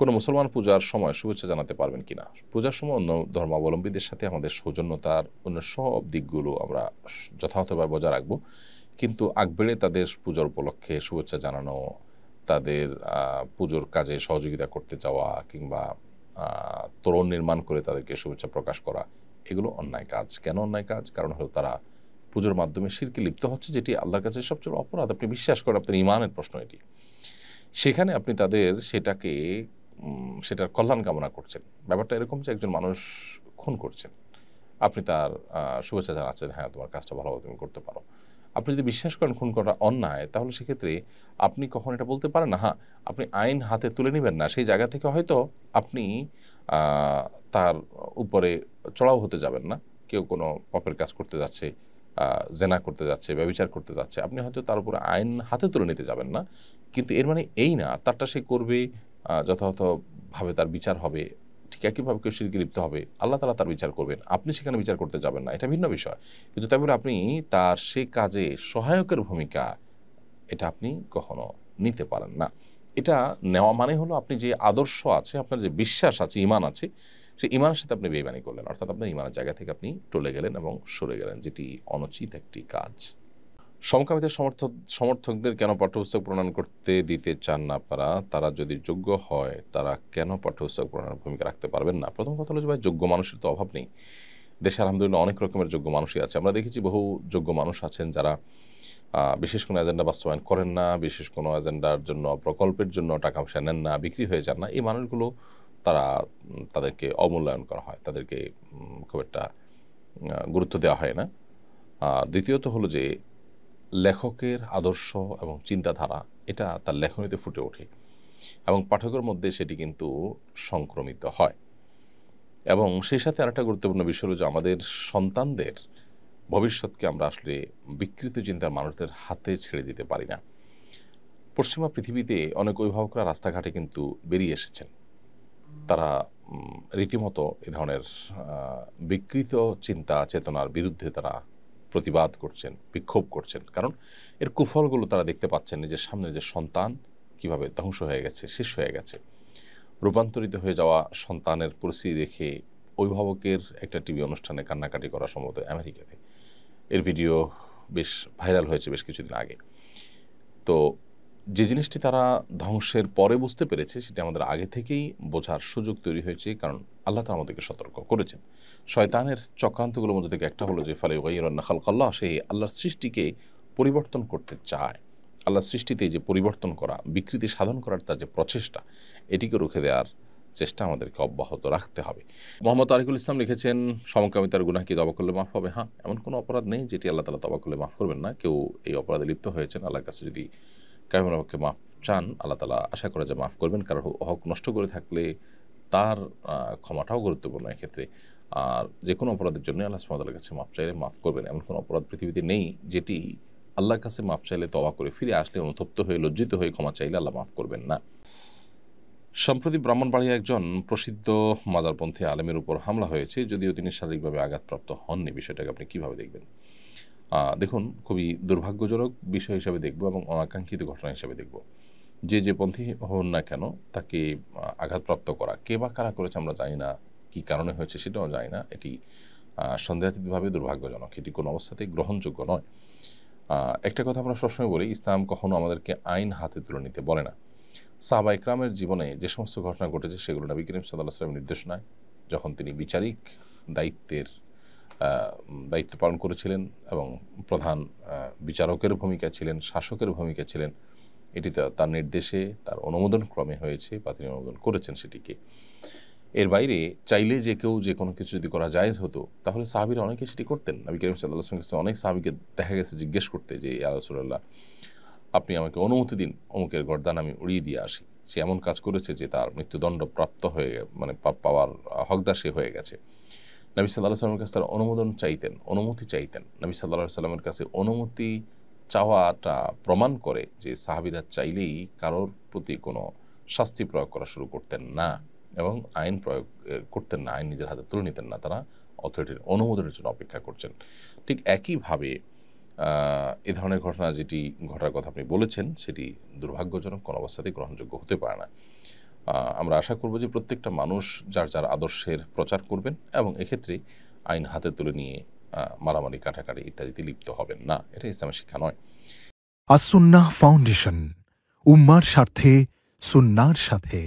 কোনো মুসলমান পূজার সময় শুভেচ্ছা জানাতে পারবেন কিনা পূজার সময় অন্য ধর্মাবলম্বীদের সাথে আমাদের সৌজন্যতার অন্য সব দিকগুলো আমরা যথাযথভাবে বজায় রাখবো কিন্তু আগবেড়ে তাদের পূজার উপলক্ষে শুভেচ্ছা জানানো তাদের পুজোর কাজে সহযোগিতা করতে যাওয়া কিংবা তোরণ নির্মাণ করে তাদেরকে শুভেচ্ছা প্রকাশ করা এগুলো অন্যায় কাজ কেন অন্যায় কাজ কারণ হলো তারা পুজোর মাধ্যমে শিরকে লিপ্ত হচ্ছে যেটি আল্লাহর কাছে সবচেয়ে অপরাধ আপনি বিশ্বাস করেন আপনার ইমানের প্রশ্ন এটি সেখানে আপনি তাদের সেটাকে সেটার কল্যাণ কামনা করছেন ব্যাপারটা এরকম যে একজন মানুষ খুন করছেন আপনি তার শুভেচ্ছা জানাচ্ছেন হ্যাঁ তোমার কাজটা ভালোভাবে তুমি করতে পারো আপনি যদি বিশ্বাস করেন খুন করা অন্যায় তাহলে সেক্ষেত্রে আপনি কখন এটা বলতে পারেন না হ্যাঁ আপনি আইন হাতে তুলে নেবেন না সেই জায়গা থেকে হয়তো আপনি তার উপরে চড়াও হতে যাবেন না কেউ কোনো পপের কাজ করতে যাচ্ছে জেনা করতে যাচ্ছে ব্যবচার করতে যাচ্ছে আপনি হয়তো তার উপরে আইন হাতে তুলে নিতে যাবেন না কিন্তু এর মানে এই না তারটা সে করবে যথাযথভাবে তার বিচার হবে ঠিক একইভাবে কেউ শিরকে লিপ্ত হবে আল্লাহ তালা তার বিচার করবেন আপনি সেখানে বিচার করতে যাবেন না এটা ভিন্ন বিষয় কিন্তু তারপরে আপনি তার সে কাজে সহায়কের ভূমিকা এটা আপনি কখনো নিতে পারেন না এটা নেওয়া মানে হলো আপনি যে আদর্শ আছে আপনার যে বিশ্বাস আছে ইমান আছে সেই ইমানের সাথে আপনি বেমানি করলেন অর্থাৎ আপনার ইমানের জায়গা থেকে আপনি টলে গেলেন এবং সরে গেলেন যেটি অনুচিত একটি কাজ সমকামীদের সমর্থক সমর্থকদের কেন পাঠ্যপুস্তক প্রণয়ন করতে দিতে চান না আপনারা তারা যদি যোগ্য হয় তারা কেন পাঠ্যপুস্তক প্রণয়নের ভূমিকা রাখতে পারবেন না প্রথম কথা হলো যে ভাই যোগ্য মানুষের তো অভাব নেই দেশে আলহামদুলিল্লাহ অনেক রকমের যোগ্য মানুষই আছে আমরা দেখেছি বহু যোগ্য মানুষ আছেন যারা বিশেষ কোনো এজেন্ডা বাস্তবায়ন করেন না বিশেষ কোনো এজেন্ডার জন্য প্রকল্পের জন্য টাকা পয়সা নেন না বিক্রি হয়ে যান না এই মানুষগুলো তারা তাদেরকে অমূল্যায়ন করা হয় তাদেরকে খুব একটা গুরুত্ব দেওয়া হয় না আর দ্বিতীয়ত হলো যে লেখকের আদর্শ এবং চিন্তাধারা এটা তার লেখনীতে ফুটে ওঠে এবং পাঠকের মধ্যে সেটি কিন্তু সংক্রমিত হয় এবং সেই সাথে আরেকটা গুরুত্বপূর্ণ বিষয় হল যে আমাদের সন্তানদের ভবিষ্যৎকে আমরা আসলে বিকৃত চিন্তার মানুষদের হাতে ছেড়ে দিতে পারি না পশ্চিমা পৃথিবীতে অনেক অভিভাবকরা রাস্তাঘাটে কিন্তু বেরিয়ে এসেছেন তারা রীতিমতো এ ধরনের বিকৃত চিন্তা চেতনার বিরুদ্ধে তারা প্রতিবাদ করছেন বিক্ষোভ করছেন কারণ এর কুফলগুলো তারা দেখতে পাচ্ছেন যে সামনে যে সন্তান কিভাবে ধ্বংস হয়ে গেছে শেষ হয়ে গেছে রূপান্তরিত হয়ে যাওয়া সন্তানের পরিস্থিতি দেখে অভিভাবকের একটা টিভি অনুষ্ঠানে কান্নাকাটি করা সম্ভবত আমেরিকাতে এর ভিডিও বেশ ভাইরাল হয়েছে বেশ কিছুদিন আগে তো যে জিনিসটি তারা ধ্বংসের পরে বুঝতে পেরেছে সেটি আমাদের আগে থেকেই বোঝার সুযোগ তৈরি হয়েছে কারণ আল্লাহ তারা আমাদেরকে সতর্ক করেছেন শয়তানের চক্রান্তগুলোর মধ্যে থেকে একটা হলো যে ফালে ওয়াইরান্না খালকাল্লাহ সেই আল্লাহর সৃষ্টিকে পরিবর্তন করতে চায় আল্লাহর সৃষ্টিতে যে পরিবর্তন করা বিকৃতি সাধন করার তার যে প্রচেষ্টা এটিকে রুখে দেওয়ার চেষ্টা আমাদেরকে অব্যাহত রাখতে হবে মোহাম্মদ তারিকুল ইসলাম লিখেছেন সমকামী গুনাহ কি তবা করলে মাফ হবে হ্যাঁ এমন কোনো অপরাধ নেই যেটি আল্লাহ তালা তবা করলে মাফ করবেন না কেউ এই অপরাধে লিপ্ত হয়েছেন আল্লাহর কাছে যদি কাইমুল হককে মাফ চান আল্লাহ তালা আশা করে যে মাফ করবেন কারণ হক নষ্ট করে থাকলে তার ক্ষমাটাও গুরুত্বপূর্ণ এক্ষেত্রে আর যে কোনো অপরাধের জন্য আল্লাহ সুমাদার কাছে মাপ চাইলে মাফ করবেন এমন কোনো অপরাধ পৃথিবীতে নেই যেটি আল্লাহর কাছে মাপ চাইলে তবা করে ফিরে আসলে অনুতপ্ত হয়ে লজ্জিত হয়ে ক্ষমা চাইলে আল্লাহ মাফ করবেন না সম্প্রতি ব্রাহ্মণবাড়িয়া একজন প্রসিদ্ধ মাজারপন্থী আলেমের উপর হামলা হয়েছে যদিও তিনি শারীরিকভাবে আঘাতপ্রাপ্ত হননি বিষয়টাকে আপনি কীভাবে দেখবেন দেখুন খুবই দুর্ভাগ্যজনক বিষয় হিসাবে দেখব এবং অনাকাঙ্ক্ষিত ঘটনা হিসাবে দেখব যে যে পন্থী হন না কেন তাকে আঘাতপ্রাপ্ত করা কে বা কারা করেছে আমরা জানি না কি কারণে হয়েছে সেটাও জানি না এটি সন্দেহাতীতভাবে দুর্ভাগ্যজনক এটি কোনো অবস্থাতেই গ্রহণযোগ্য নয় একটা কথা আমরা সবসময় বলি ইসলাম কখনো আমাদেরকে আইন হাতে তুলে নিতে বলে না সাহবা ইকরামের জীবনে যে সমস্ত ঘটনা ঘটেছে সেগুলো নবী করিম সাদাল্লাহ সালামের নির্দেশনায় যখন তিনি বিচারিক দায়িত্বের দায়িত্ব পালন করেছিলেন এবং প্রধান বিচারকের ভূমিকা ছিলেন শাসকের ভূমিকা ছিলেন এটি তার নির্দেশে তার অনুমোদন ক্রমে হয়েছে বা তিনি অনুমোদন করেছেন সেটিকে এর বাইরে চাইলে যে কেউ যে কোনো কিছু যদি করা জায়েজ হতো তাহলে সাহাবিরা অনেকে সেটি করতেন নবী করিম সাল্লাহ কাছে অনেক সাহাবিকে দেখা গেছে জিজ্ঞেস করতে যে আলোসুল্লাহ আপনি আমাকে অনুমতি দিন অমুকের গর্দান আমি উড়িয়ে দিয়ে আসি সে এমন কাজ করেছে যে তার মৃত্যুদণ্ড প্রাপ্ত হয়ে মানে পাওয়ার হকদার সে হয়ে গেছে নবী সাল্লাহ সাল্লামের কাছে তারা অনুমোদন চাইতেন অনুমতি চাইতেন নবী সাল্লাহ সাল্লামের কাছে অনুমতি চাওয়াটা প্রমাণ করে যে সাহাবিরা চাইলেই কারোর প্রতি কোনো শাস্তি প্রয়োগ করা শুরু করতেন না এবং আইন প্রয়োগ করতেন না আইন নিজের হাতে তুলে নিতেন না তারা অথরিটির অনুমোদনের জন্য অপেক্ষা করছেন ঠিক একইভাবে এ ধরনের ঘটনা যেটি ঘটার কথা আপনি বলেছেন সেটি দুর্ভাগ্যজনক কোনো অবস্থাতেই গ্রহণযোগ্য হতে পারে না আমরা আশা করব যে প্রত্যেকটা মানুষ যার যার আদর্শের প্রচার করবেন এবং এক্ষেত্রে আইন হাতে তুলে নিয়ে মারামারি কাটাকাটি ইত্যাদিতে লিপ্ত হবেন না এটা ইসলামের শিক্ষা নয় আসুন্না ফাউন্ডেশন উম্মার স্বার্থে সুন্নার সাথে